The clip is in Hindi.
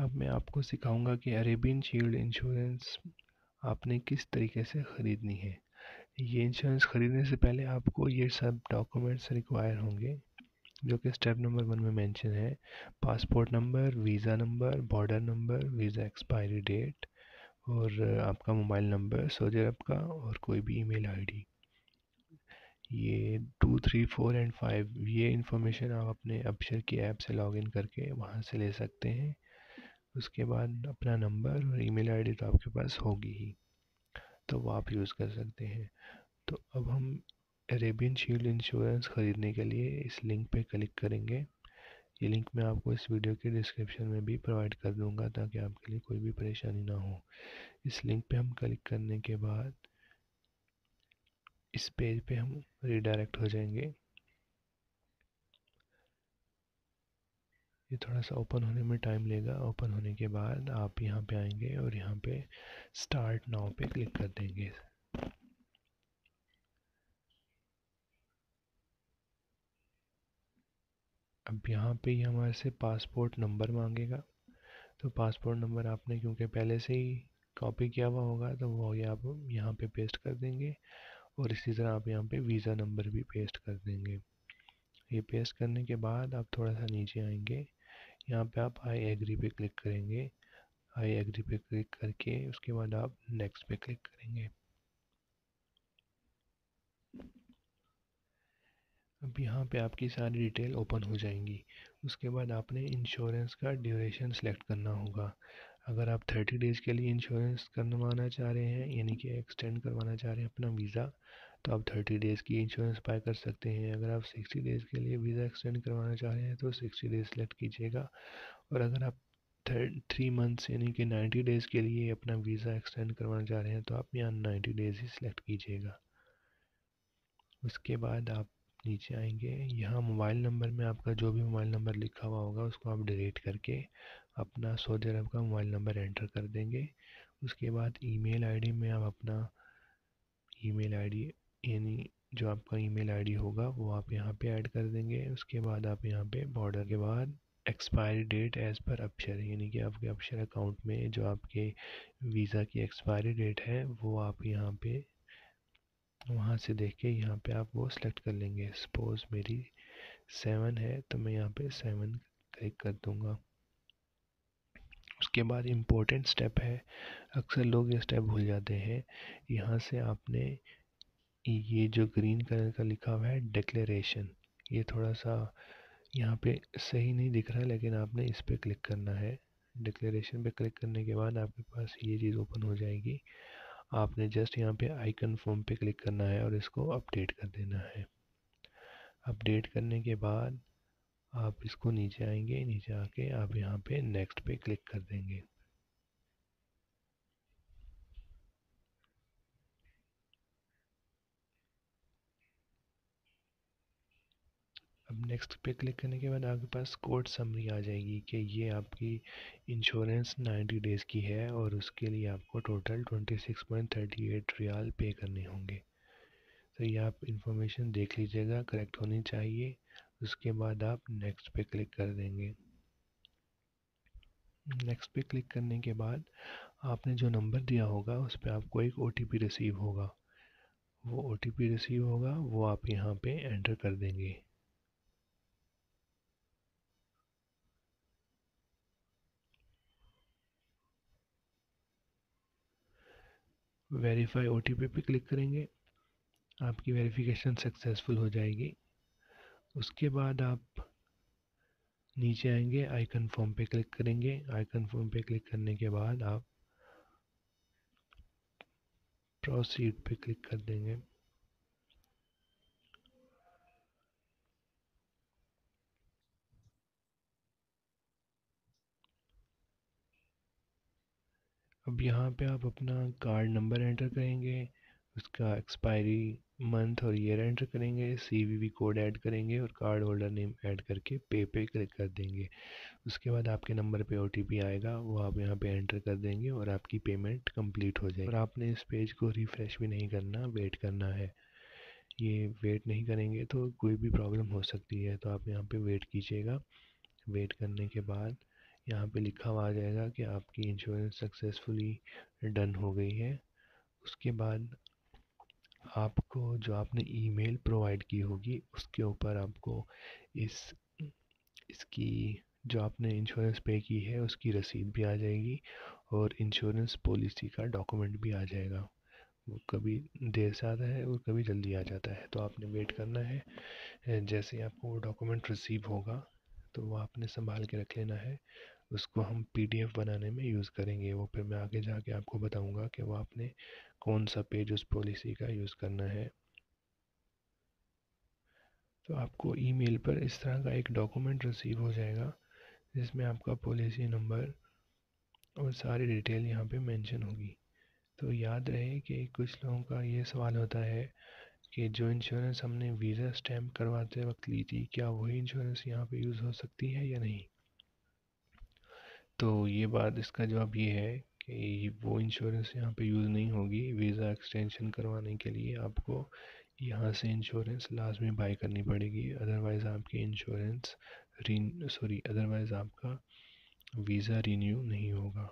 अब मैं आपको सिखाऊंगा कि अरेबियन शील्ड इंश्योरेंस आपने किस तरीके से ख़रीदनी है ये इंश्योरेंस ख़रीदने से पहले आपको ये सब डॉक्यूमेंट्स रिक्वायर होंगे जो कि स्टेप नंबर वन में मेंशन है passport number visa number border number visa expiry date और आपका मोबाइल नंबर सोजर आपका और कोई भी ईमेल आईडी ये two three four and five ये इंफॉर्मेशन आप अपने अपशर की ऐप से लॉगिन करके वहाँ से ले सकते हैं उसके बाद अपना नंबर और ईमेल आईडी तो आपके पास होगी ही तो वो आप यूज़ कर सकते हैं तो अब हम अरेबियन शील्ड इंश्योरेंस ख़रीदने के लिए इस लिंक पे क्लिक करेंगे ये लिंक मैं आपको इस वीडियो के डिस्क्रिप्शन में भी प्रोवाइड कर दूंगा ताकि आपके लिए कोई भी परेशानी ना हो इस लिंक पे हम क्लिक करने के बाद इस पेज पे हम रिडायरेक्ट हो जाएंगे ये थोड़ा सा ओपन होने में टाइम लेगा ओपन होने के बाद आप यहाँ पे आएंगे और यहाँ पे स्टार्ट नाव पे क्लिक कर देंगे अब यहाँ पे ही हमारे से पासपोर्ट नंबर मांगेगा तो पासपोर्ट नंबर आपने क्योंकि पहले से ही कॉपी किया हुआ होगा तो वो आप यहाँ पे पेस्ट कर देंगे और इसी तरह आप यहाँ पे वीज़ा नंबर भी पेस्ट कर देंगे ये पेस्ट करने के बाद आप थोड़ा सा नीचे आएंगे यहाँ पे आप आई एग्री पे क्लिक करेंगे आई एग्री पे क्लिक करके उसके बाद आप नेक्स्ट पे क्लिक करेंगे अब यहाँ पे आपकी सारी डिटेल ओपन हो जाएंगी उसके बाद आपने इंश्योरेंस का ड्यूरेशन सेलेक्ट करना होगा अगर आप थर्टी डेज़ के लिए इंश्योरेंस करवाना चाह रहे हैं यानी कि एक्सटेंड करवाना चाह रहे हैं अपना वीज़ा तो आप थर्टी डेज़ की इंश्योरेंस बाय कर सकते हैं अगर आप सिक्सटी डेज़ के लिए वीज़ा एक्सटेंड करवाना चाह रहे हैं तो सिक्सटी डेज़ सेलेक्ट कीजिएगा और अगर आप थ्री मंथ्स यानी कि नाइन्टी डेज़ के लिए अपना वीज़ा एक्सटेंड करवाना चाह रहे हैं तो आप यहाँ नाइन्टी डेज़ ही सिलेक्ट कीजिएगा उसके बाद आप नीचे आएंगे यहाँ मोबाइल नंबर में आपका जो भी मोबाइल नंबर लिखा हुआ होगा उसको आप डिलीट करके अपना सऊदी अरब का मोबाइल नंबर एंटर कर देंगे उसके बाद ईमेल आईडी में आप अपना ईमेल आईडी यानी जो आपका ईमेल आईडी होगा वो आप यहाँ पे ऐड कर देंगे उसके बाद आप यहाँ पे बॉर्डर के बाद एक्सपायरी डेट एज़ पर अक्षर यानी कि आपके अक्षर अकाउंट में जो आपके वीज़ा की एक्सपायरी डेट है वो आप यहाँ पे वहाँ से देख के यहाँ पे आप वो सिलेक्ट कर लेंगे सपोज़ मेरी सेवन है तो मैं यहाँ पे सेवन क्लिक कर दूँगा उसके बाद इम्पोर्टेंट स्टेप है अक्सर लोग ये स्टेप भूल जाते हैं यहाँ से आपने ये जो ग्रीन कलर का लिखा हुआ है डिक्लेरेशन ये थोड़ा सा यहाँ पे सही नहीं दिख रहा है लेकिन आपने इस पर क्लिक करना है डिक्लेरेशन पे क्लिक करने के बाद आपके पास ये चीज़ ओपन हो जाएगी आपने जस्ट यहाँ पे आइकन फॉर्म पे क्लिक करना है और इसको अपडेट कर देना है अपडेट करने के बाद आप इसको नीचे आएंगे नीचे आके आप यहाँ पे नेक्स्ट पे क्लिक कर देंगे अब नेक्स्ट पे क्लिक करने के बाद आपके पास कोर्ट समरी आ जाएगी कि ये आपकी इंश्योरेंस 90 डेज़ की है और उसके लिए आपको टोटल 26.38 रियाल पे करने होंगे तो ये आप इंफॉर्मेशन देख लीजिएगा करेक्ट होनी चाहिए उसके बाद आप नेक्स्ट पे क्लिक कर देंगे नेक्स्ट पे क्लिक करने के बाद आपने जो नंबर दिया होगा उस पर आपको एक ओ रिसीव होगा वो ओ रिसीव होगा वो आप यहाँ पर एंटर कर देंगे वेरीफाई ओ टी पे क्लिक करेंगे आपकी वेरिफिकेशन सक्सेसफुल हो जाएगी उसके बाद आप नीचे आएंगे आइकन फॉर्म पे क्लिक करेंगे आइकन फॉर्म पे क्लिक करने के बाद आप प्रोसीड पे क्लिक कर देंगे अब यहाँ पे आप अपना कार्ड नंबर एंटर करेंगे उसका एक्सपायरी मंथ और ईयर एंटर करेंगे सीवीवी कोड ऐड करेंगे और कार्ड होल्डर नेम ऐड करके पे पे क्लिक कर देंगे उसके बाद आपके नंबर पे ओटीपी आएगा वो आप यहाँ पे एंटर कर देंगे और आपकी पेमेंट कंप्लीट हो जाएगी और आपने इस पेज को रिफ़्रेश भी नहीं करना वेट करना है ये वेट नहीं करेंगे तो कोई भी प्रॉब्लम हो सकती है तो आप यहाँ पर वेट कीजिएगा वेट करने के बाद यहाँ पे लिखा हुआ आ जाएगा कि आपकी इंश्योरेंस सक्सेसफुली डन हो गई है उसके बाद आपको जो आपने ईमेल प्रोवाइड की होगी उसके ऊपर आपको इस इसकी जो आपने इंश्योरेंस पे की है उसकी रसीद भी आ जाएगी और इंश्योरेंस पॉलिसी का डॉक्यूमेंट भी आ जाएगा वो कभी देर से आता है और कभी जल्दी आ जाता है तो आपने वेट करना है जैसे ही आपको वो डॉक्यूमेंट रिसीव होगा तो वो आपने संभाल के रख लेना है उसको हम पीडीएफ बनाने में यूज़ करेंगे वो फिर मैं आगे जाके आपको बताऊंगा कि वो आपने कौन सा पेज उस पॉलिसी का यूज़ करना है तो आपको ईमेल पर इस तरह का एक डॉक्यूमेंट रिसीव हो जाएगा जिसमें आपका पॉलिसी नंबर और सारी डिटेल यहाँ पे मेंशन होगी तो याद रहे कि कुछ लोगों का ये सवाल होता है कि जो इंश्योरेंस हमने वीज़ा स्टैम्प करवाते वक्त ली थी क्या वही इंश्योरेंस यहाँ पे यूज़ हो सकती है या नहीं तो ये बात इसका जवाब ये है कि वो इंश्योरेंस यहाँ पे यूज़ नहीं होगी वीज़ा एक्सटेंशन करवाने के लिए आपको यहाँ से इंश्योरेंस लाजमी बाई करनी पड़ेगी अदरवाइज़ आपकी इंश्योरेंस री सॉरी अदरवाइज़ आपका वीज़ा रीन्यू नहीं होगा